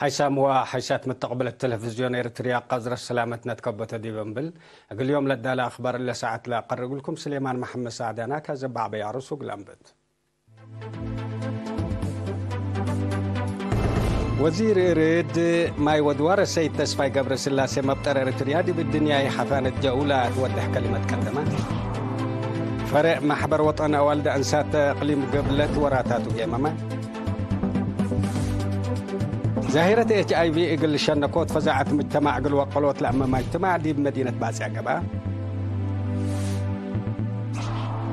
حيشام من متقبل التلفزيون إريتريا قزر السلامتنا تكبت دي بمبل أقول اليوم لدى أخبار اللي ساعت لا أقول لكم سليمان محمد سعدانا عبي بيعرس وقلمبت وزير إريد ماي ودوار السيد تسفاي قبر سلاسي مبتر إريتريا دي بالدنيا حفانة الجولة توضح كلمة كلمة فرق محبر وطن أولد أنسات إقليم قبلت وراتاتو وجمامات زاهرة اتش اي في اقل شنكوت فزعت مجتمع اقل وقلوت لأما مجتمع دي بمدينة باسع قبا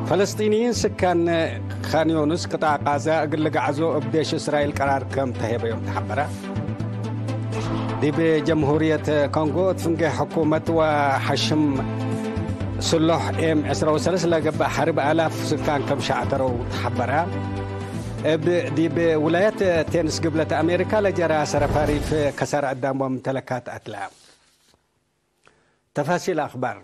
فلسطينيين سكان خان يونس قطاع غزة اقل عزو ابديش اسرائيل قرار كم تهيب يوم تحبرا دي بجمهورية كونغو تفنقي حكومة وحشم سلوح ام 23 لقب حرب الاف سكان كم شعتروا تحبرا بولايات تنس قبلة أمريكا لجرى سرفاري في كسر الدم وممتلكات أتلا تفاصيل أخبار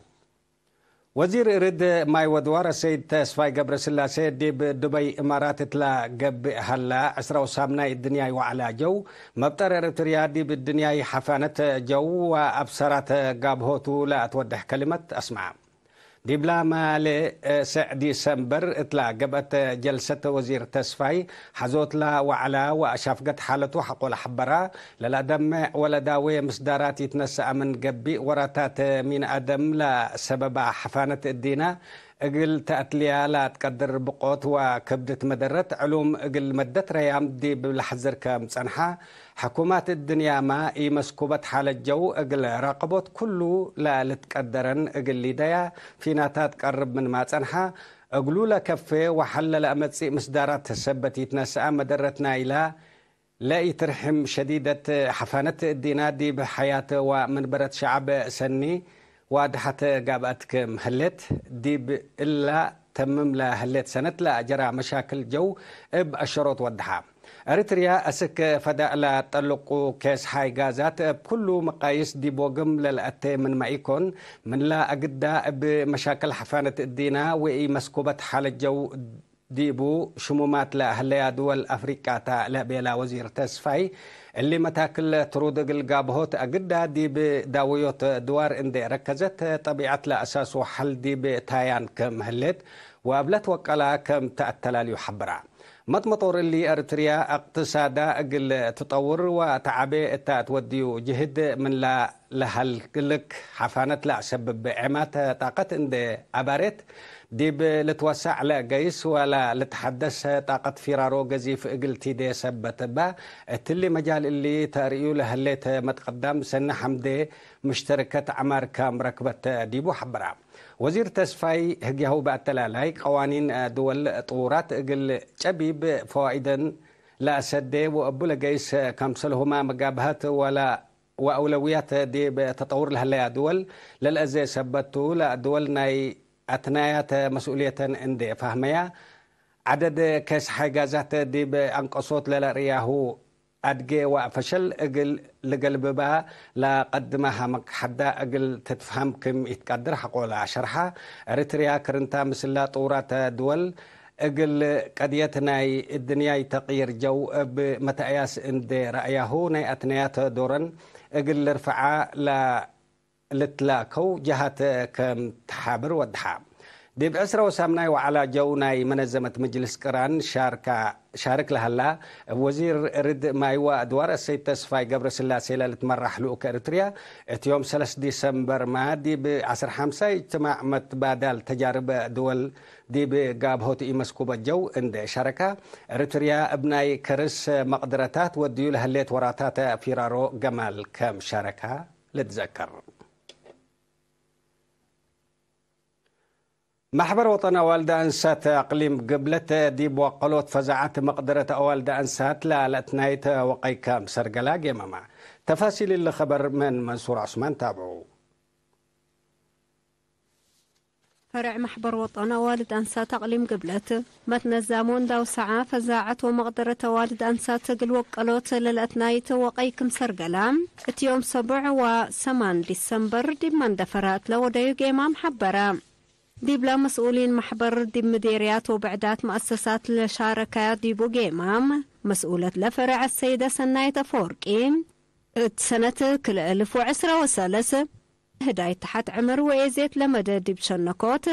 وزير إرد ماي ودوار السيد تاسفاي قبر سلاسي دي دبي إمارات تلا قب هلا أسرة وسامنا الدنيا وعلى جو مبتر إرتريا دي الدنيا حفانة جو وأبصرات قابهوتو لا أتودح كلمة أسمع آه، سعدي ديسمبر اطلع قبت آه، جلسة وزير تسفاي حزوت لا وعلا وأشافقت حالته حق ولا حبرا للا دم ولا داوي مصدرات يتنسى من قبي ورثات آه، من أدم لا سبب حفانة الدينا اقل تاتليا لا تقدر بقوت وكبدة مدرت علوم اقل مدت ريام دي بالحزر كم صنحة حكومات الدنيا ما اي مسكوبت حال الجو اقل راقبوت كله لا لتقدرن اقل لدايا فينا تقرب من ما صنحة اقلو كفي وحل لامتسي مصدرات تسبت يتنسى مدرتنا الى لا يترحم شديدة حفانة الدينادي بحياته ومنبرة شعب سني واضحة قاباتك مهلت ديب إلا تمم لا هلت سنت لا جرى مشاكل جو اب الشروط ودحا اريتريا اسك فدا لا طلقو كيس هاي غازات بكل مقاييس دي بوغم للاتي من ما يكون من لا اقدا بمشاكل حفانة الدينا وإي مسكوبة حال الجو ديبو شمومات لا هليا دول افريقيا لا بيلا وزير تسفاي اللي متاكل ترود القابهوت أجدها دي بداويوت دوار اندي ركزت طبيعة لأساس وحل دي بتايان كم هلت وابلت وقلا كم تأتلال يحبرا مطمطور اللي أرتريا اقتصادا أقل تطور وتعبي توديو جهد من لا لهلك حفانة لا سبب عمات طاقة اند أباريت دي لتوسع لا قيس ولا لتحدث طاقة فرارو قزيف قلتي دي سبت با تلي مجال اللي تاريو لهليت متقدم سنة حمدي مشتركة عمار كام ركبت ديبو حبرا وزير تسفاي هجيهو بأتلالاي قوانين دول طورات قل شبيب فوائدا لا سدي وأبو كامسل هما مقابهات ولا وأولويات دي بتطور لها دول للأزي سبتو لا دول ناي أتنايات مسؤولية عند فهميا عدد كاس حاجات دي بأنقصوت للا رياهو أدقى وأفشل أقل لقلب با لا قدمها مك حدا أقل تتفهم كم يتقدر حق ولا عشرها أريتريا كرنتا مثل طورة دول أقل قديتنا الدنيا تغيير جو بمتأياس عند رأيهو ناي أتنايات دورن أقل رفعا لا لتلاكو جهات كم حابر ودحا ديب أسرة وسامناي وعلى جوناي منظمة مجلس كران شاركا شارك لها لا وزير رد مايوا أدوار السيد تسفاي قبر سلا سيلا لتمرح لأوك أريتريا اتيوم 3 ديسمبر ما دي بعصر حمسة اجتماع متبادل تجارب دول دي بقاب هوت إمسكوبة جو عند شاركة أريتريا ابناي كرس مقدرتات وديو لها ليت وراتات فيرارو جمال كم شاركة لتذكر محبر وطن أوالد أنسات أقليم قبلة ديب وقلوت فزعات مقدرة أوالد أنسات لألتنايت وقيكام سرقلاق ماما تفاصيل الخبر من منصور عثمان تابعوا فرع محبر وطن والد أنسات أقليم قبلت متن الزامون داو ساعة فزاعت ومقدرة والد أنسات قل وقلوت للأتنايت وقيكم سرقلام ات يوم سبع وسمان ديسمبر دي من دفرات لو دايو محبرة ديب لا مسؤولين محبر ديب مديريات وبعدات مؤسسات لشاركة ديبو جيمام مسؤولة لفرع السيدة سنايت أفوركي سنة كل ألف وعسرة وسلسة هداية تحت عمر وإزيت لمدد بشنكوت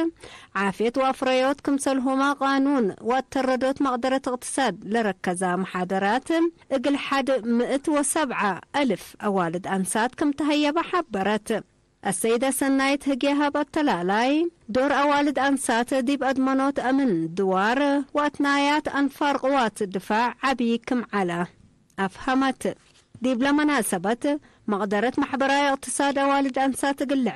عافيت وأفريوت كمسلهما قانون واتردوت مقدرة اقتصاد لركزا محاضرات اقل حد مئة وسبعة ألف أوالد أنسات كم تهيب حبرت السيدة سنايت هجيها بطلالاي دور أوالد أنسات ديب أدمنوت أمن دوار وأتنايات أنفار قوات الدفاع عبي كم على أفهمت ديب لما مقدرة محبراي اقتصاد أوالد أنسات قل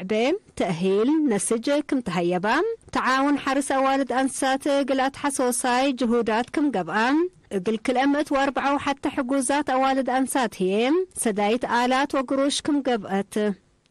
تأهيل نسج كم تهيبا تعاون حرس أوالد أنسات قل أتحسوساي جهودات كم قبآن قل كل أمت وأربعة وحتى حجوزات أوالد أنسات هي سدايت آلات وقروش كم قبأت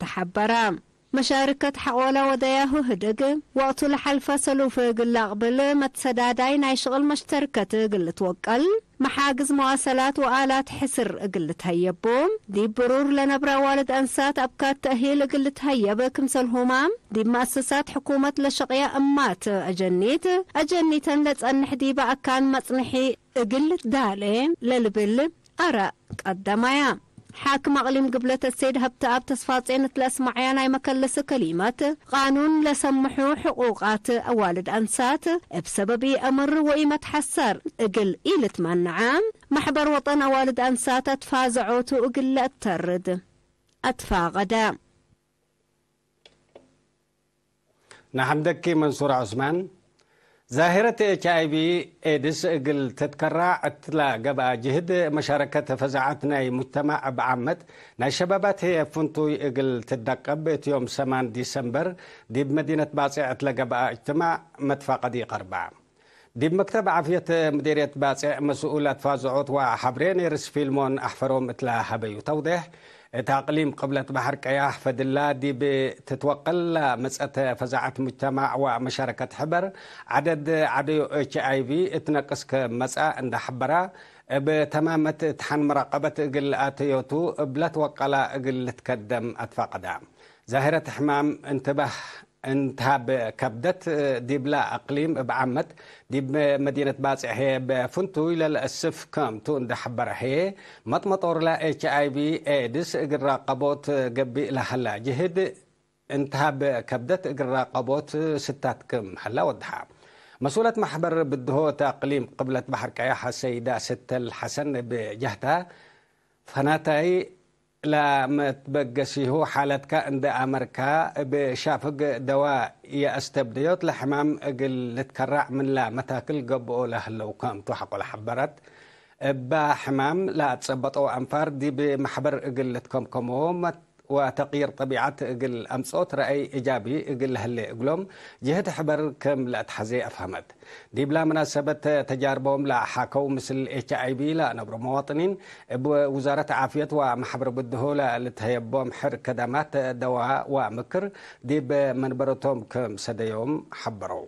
تحبرا مشاركة حقولة ودياهو هدق وقت لحلفة سلوفي فيقل أقبل متسداداين عشغل مشتركة قل توقل محاجز مواصلات وآلات حسر قل تهيبوم دي برور لنبرا والد أنسات أبكات تأهيل قل تهيب كمسل همام دي مؤسسات حكومة لشقية أمات أجنيت أجنيتا لتأنح دي بأكان مصنحي قل دالين للبل أرى قدمايا حاكم أقليم قبلة السيد هبت أب تصفات إن تلاس معيانا مكلس كلمات قانون لسمحو حقوقات أوالد أنسات بسبب أمر وإما تحسر قل إيلة من عام محبر وطن أوالد أنسات أتفازعوت أقل أترد أتفا غدا نحمدك منصور عثمان ظاهرة اتش اي بي ايدس اقل تتكرع اتلا قبع جهد مشاركة فزعتنا مجتمع بعمت نا شبابات هي فنتو اقل تدقب يوم سمان ديسمبر دي بمدينة باصي اتلا قبع اجتماع متفاق دي قربع دي بمكتب عافية مديرية باصي مسؤولات فازعوت وحبرين رسفيلمون احفروم اتلا حبي توضيح تأقليم قبلة بحر قياح فدلا دي بتتوقل مسألة فزعة مجتمع ومشاركة حبر عدد عدو اتش اي في اتنقص كمسألة عند حبرة بتمامة تحن مراقبة قل آتيوتو بلا توقل قل تكدم أتفاقدا زاهرة حمام انتبه انتهاب كبدت آه، ديب لا أقليم بعمت ديب مدينة باصع هي بفنتو إلى الأسف كام تون اند حبر هي مطمطور لا اتش اي بي ايدس اقرا قبوت آه، قبي حلا جهد انتهاب كبدت اقرا قبوت آه، ستات كم هلا وضحها مسؤولة محبر بدهو تاقليم قبلة بحر كياحة السيدة ست الحسن بجهتها فناتاي لا لما هو حالتك عند أمريكا بشافق دواء يستبديوت لحمام قل تكرع من لا متاكل قبو له لو كان تحق الحبرت بحمام لا تسبطوا أنفار دي بمحبر قلتكم تكمكمو وتغيير طبيعة قل أمصوت رأي إيجابي قل هل قلهم جهة حبر كم لا تحزي أفهمت دي بلا مناسبة تجاربهم لا حاكو مثل اتش اي بي لا نبر مواطنين بوزارة عافية ومحبر لا لتهيبهم حر كدمات دواء ومكر دي بمنبرتهم كم سديهم حبروا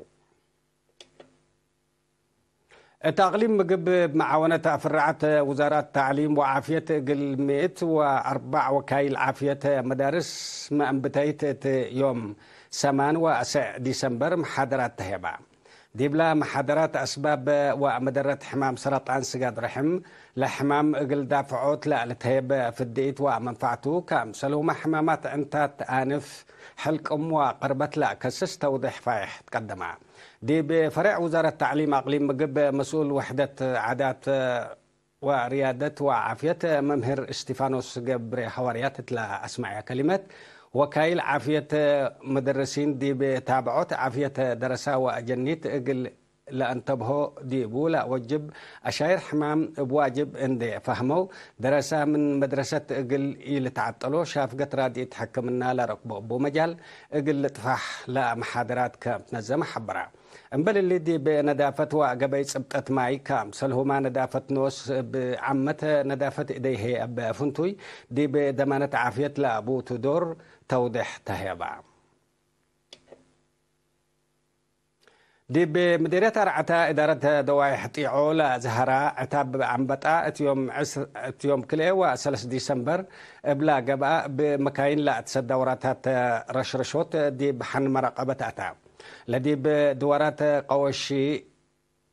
تعليم مقب معاونة أفرعت وزارة التعليم وعافية قل ميت وأربع وكايل عافية مدارس ما أنبتيت يوم سمان وأسع ديسمبر محاضرات تهيبا ديبلا محاضرات أسباب ومدرات حمام سرطان سقاد رحم لحمام قل دافعوت لألتهيب في الديت ومنفعته سلومة حمامات أنت تآنف حلق أم وقربت لا كسس توضيح فايح تقدمها دي بفرع وزارة التعليم أقليم مقب مسؤول وحدة عادات وريادة وعافية ممهر استيفانوس قبري حواريات لا أسمع كلمة وكايل عافية مدرسين دي بتابعوت عافية درسا وأجنيت أقل لأن تبهو دي بولا وجب أشاير حمام بواجب اندي فهمو درسا من مدرسة أقل تعطلو شاف قطرة دي تحكمنا لركبو بمجال أقل تفاح لا محاضرات كمتنزم حبرا እምበልልዲ ብነዳፈት ዋገበይ ፅብጠት ማይ ካም ሰልሁማ ነዳፈት ንወስ ብዓመተ ነዳፈት እደይሄ ኣበፍንቱይ ዲ ብደማነት ዓፍየት ለኣቡ ትዶር ተውድሕ ተሄባ ዲብ ምድርት ኣርዓታ እዳረት ደዋይ ሕጢዖ ላዝሃራ እታ ብዓንበጣ እትዮም ክልኤዋ 3 ዲሰምበር እብላ ገብኣ ብመካይን ላእትሰት ዳውራታት ረሽርሾት ዲብ ሓን መረቐበት ኣታ لدي بدورات قوشي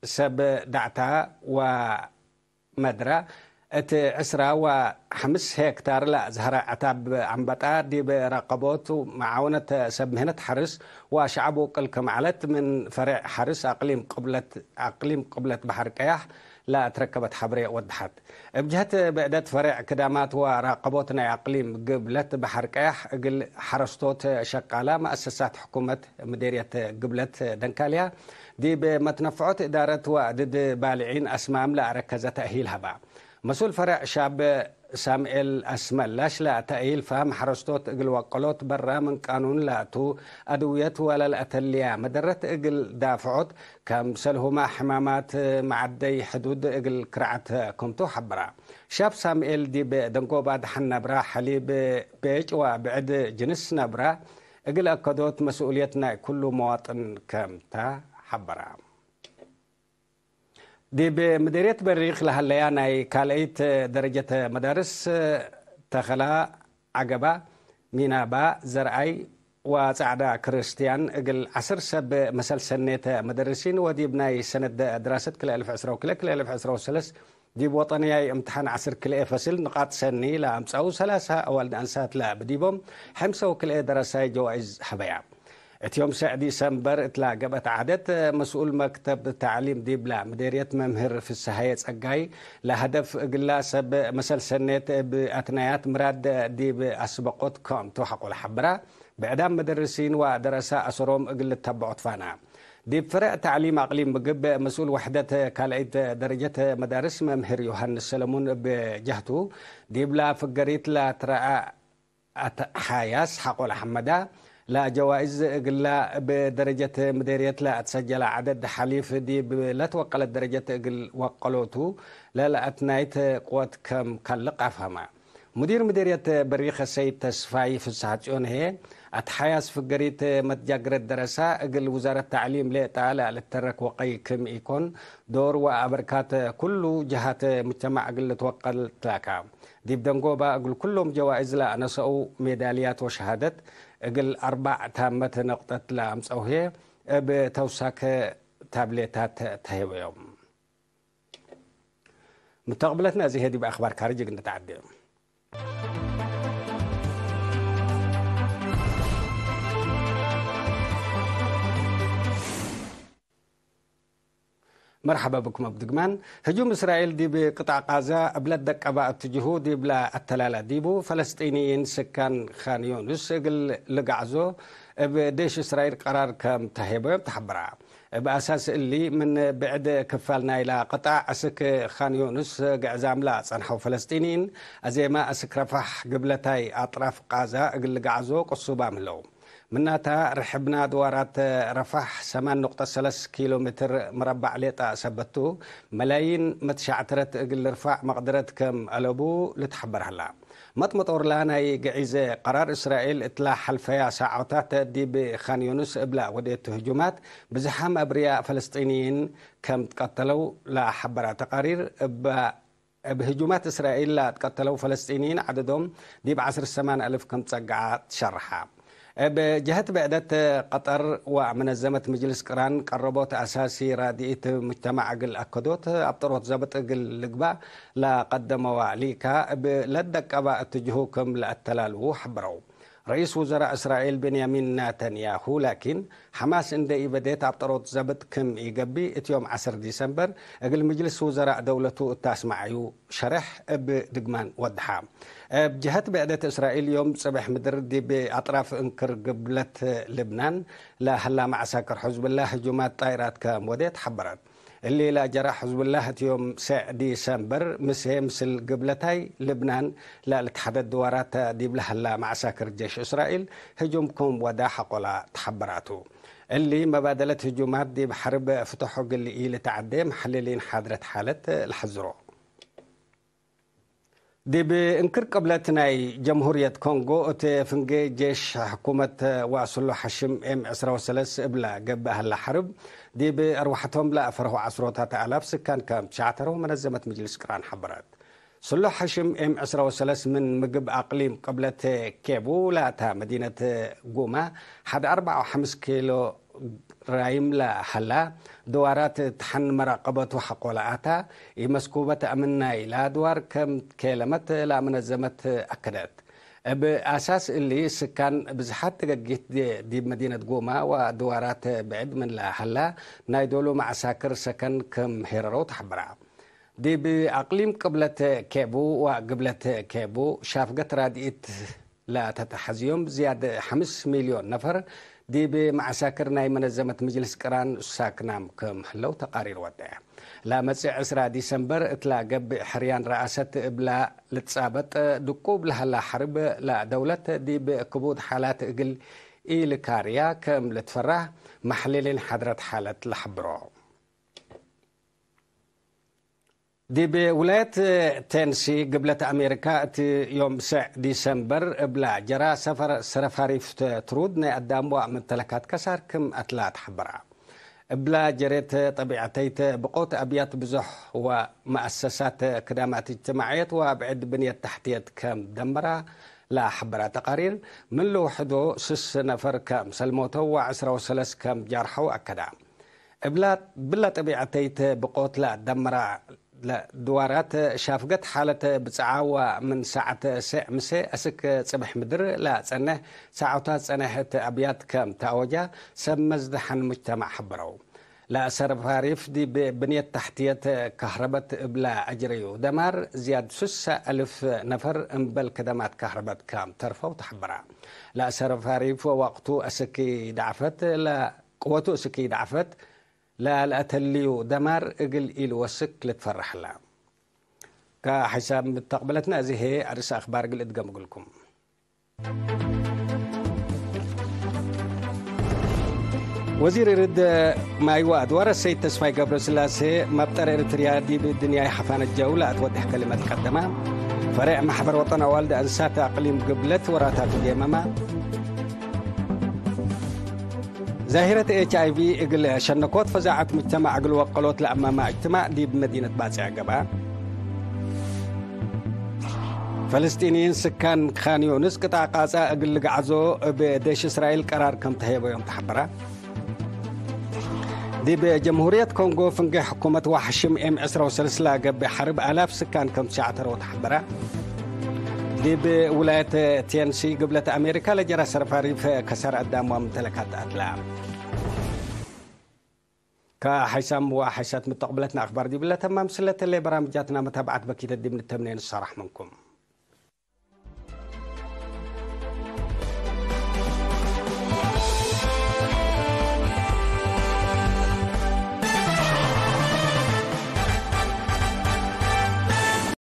سب دعتا ومدرة ات عسرة وحمس هكتار لا زهرة عتاب عمبطا دي برقبوت ومعاونة سب مهنة حرس وشعبه قلك علت من فرع حرس أقليم قبلة أقليم قبلة بحر كياح لا تركبت حبرية وضحت بجهة بعدت فريع كدامات وراقبوتنا عقليم قبلت بحر قيح قل حرشتوت شقالة مؤسسات حكومة مديرية قبلت دنكاليا دي بمتنفعات إدارة ودد بالعين أسمام لا ركزت أهيلها هبا مسؤول فرع شاب سامئل اسمل لاش لا تأيل فهم حرستوت إقل وقلوت برا من قانون لاتو أدويت ولا الأتليا مدرت اجل دافعوت كم سلهما حمامات معدي حدود اجل كرعت كمتو حبرا شاب سامئل دي بدنكو بعد حن نبرا حليب بيج وبعد جنس نبرا اجل أكدوت مسؤوليتنا كل مواطن كمتا حبرا مدیریت بریخ بريق لهلياناي كالأيت آه، درجة آه، مدارس آه، تخلا مینابا زرعی و وصعدا كريستيان قل عسر سب سنت مدرسین مدرسين دی بنای سنة دراسة كل ألف و کل كل ألف عسرة وسلس ديب وطنياي امتحان عسر كل فصل نقاط سني لا او ثلاثة أول أنسات لا بديبهم حمسة وكل دراسة جوائز حبيعة اتيوم ساعة ديسمبر تلا جبت عدد آه، مسؤول مكتب تعليم ديبلا مديرية ممهر في السهاية أجاي لهدف قلاسة سب مسل سنت بأتنايات مراد ديب أسبقوت كوم توحق الحبرة بعدام مدرسين ودرساء أسروم قل تبعت فانا ديب فرع تعليم أقليم مقب آه، مسؤول وحدة آه، كالعيد درجة مدارس ممهر يوهان سلمون بجهته ديب لا فقريت لا ترعى حياس حقول حمدا لا جوائز قلا بدرجة مديرية لا تسجل عدد حليف دي لا توقلت درجة قل وقلوتو لا لا أتنايت قوات كم كالق أفهمها مدير مديرية بريخ السيد تسفاي في الساحة هي أتحياس في الجريت متجاجر الدرسة أجل وزارة التعليم لا تعالى على الترك وقي كم يكون دور وأبركات كل جهات مجتمع أجل توقل تلاكا ديب دنقوبا أجل كلهم جوائز لا نسأوا ميداليات وشهادات أجل أربع تامة نقطة لا أمسأو هي بتوساك تابلتات تهيو يوم متقبلتنا زي هذه بأخبار كارجة نتعدي مرحبا بكم بدقمان هجوم إسرائيل دي بقطاع غزة أبلد دق أباءت اتجهو دي بلا التلالة ديبو فلسطينيين سكان خان يونس قل لقعزو بديش إسرائيل قرار كم تهيبو تحبرا بأساس اللي من بعد كفالنا إلى قطع أسك خان يونس قعزام لا صنحو فلسطينيين أزي ما أسك رفح قبلتاي أطراف غزة قل لقعزو قصوبام لهم منها رحبنا دوارات رفح 8.3 كيلو متر مربع ليطا سبتو ملايين متشعترت اقل رفع مقدرت كم ألبو لتحبر هلا مطور لانا يقعيز قرار إسرائيل إطلاع حلفيا ساعات دي بخان يونس إبلا ودي هجومات بزحام أبرياء فلسطينيين كم تقتلوا لا حبر تقارير بهجومات إسرائيل لا تقتلوا فلسطينيين عددهم دي بعشر السمان ألف كم تسقعات شرحة بجهة بعدة قطر ومنظمة مجلس قران قربت أساسي رادئة مجتمع قل أكدوت أبطرت زبط قل لقبا لا قدم عليك لدك أبا أتجهوكم لأتلال وحبروا رئيس وزراء إسرائيل بنيامين نتنياهو لكن حماس عند إبادات عبطروت زبط كم إيقبي اتيوم عصر ديسمبر أقل مجلس وزراء دولته يو شرح بدقمان ودحام بجهة بعدة إسرائيل يوم صباح مدردي بأطراف انكر قبلت لبنان لا هلا مع ساكر حزب الله هجومات طائرات كام وديت حبرت الليلة جرح حزب الله يوم ديسمبر مسي مسل قبلتاي لبنان لا لتحدد دورات ديبلها لا ساكر جيش إسرائيل هجومكم وداح ولا تحبراتو اللي مبادلة هجومات دي بحرب فتحوا قل إيه لتعدي محللين حادرة حالة الحزرو دب انكر قبلتنا جمهورية كونغو اتي فنجي جيش حكومة واسلو حشم ام اسرا وسلس ابلا قب اهل حرب دب اروحتهم لا افره عصروتات الاف سكان كام تشعتره منزمة مجلس كران حبرات سلو حشم ام اسرا وسلس من مقب اقليم قبلت كيبو لا تا مدينة قومة حد اربعة وحمس كيلو رايم لا حلا دوارات تحن مراقبة وحقولاتا يمسكوبة أمنا إلى دوار كم كلمت لا منزمت أكدت بأساس اللي سكان بزحات تجيت دي, دي مدينة قوما ودوارات بعد من لحلا نايدولو مع ساكر سكن كم هيرارو تحبرا دي بأقليم قبلة كابو وقبلة كابو شافقت رادئت لا تتحزيوم زيادة 5 مليون نفر دي بمعساكر ناي منزمة مجلس كران ساكنام كمحلو تقارير ودايا لا مسع عسرا ديسمبر اتلا قب حريان رئاسة ابلا لتصابت دكوب لهلا حرب لا دولة دي كبود حالات اقل إيل كاريا كم لتفرح محللين حضرت حالة لحبرو دي بولاية آه، تنسي قبلة أمريكا يوم 6 ديسمبر بلا جرا سفر سرفاريف ترود نقدام ممتلكات كسر كم أتلات حبرا بلا جريت آه، طبيعتيت بقوت أبيات بزح ومؤسسات كدامات آه، اجتماعيات وأبعد بنية تحتية كم دمرا لا حبرا تقارير من لوحدو سس نفر كم سلموتو وعسرة وسلس كم جرحو أكدا بلا بلا طبيعتيت بقوت لا دمرا لا دوارات شافقت حالة بتعاوى من ساعة ساعة مساء أسك صبح مدر لا تنه ساعتها تنهت أبيات كم تاوجا سم مزدحن مجتمع حبرو لا سرف فاريف دي بنية تحتية كهربة بلا أجريو دمار زياد سوسة ألف نفر انبل كدمات كهربة كام ترفو وتحبرا لا سرف فاريف ووقتو أسكي دعفت لا قوته أسكي دعفت لالاتليو دمار اجل ايل وسك لتفرح لا كا حساب متقبلتنا زي هي عرس اخبار قل ادقم لكم وزير رد مايو ادوار السيد تسفاي قبر سلاسه مبتر اريتريا دي بالدنيا حفان الجو لا توضح كلمة قدمة فريع محبر وطن والد انسات اقليم قبلت وراتات اليمامه ظاهرة اتش اي في اقل شنكوت فزاعت مجتمع اقل وقلوت لأمام اجتماع دي بمدينة باتسع قبا فلسطينيين سكان خان يونس قطع قاسا اقل قعزو بديش اسرائيل قرار كم تهيبو يوم تحبرا دي بجمهورية كونغو فنجي حكومة وحشم ام اسرا وسلسلة قبي حرب الاف سكان كم تشعتر وتحبرا دي ولاية تينسي قبلة أمريكا لجرى سرفاري في كسر قدام وممتلكات أتلام كحسام وحشات متقبلتنا أخبار دي بلا تمام سلة اللي برامجاتنا متابعة بكيدة الدي من التمنين الصراح منكم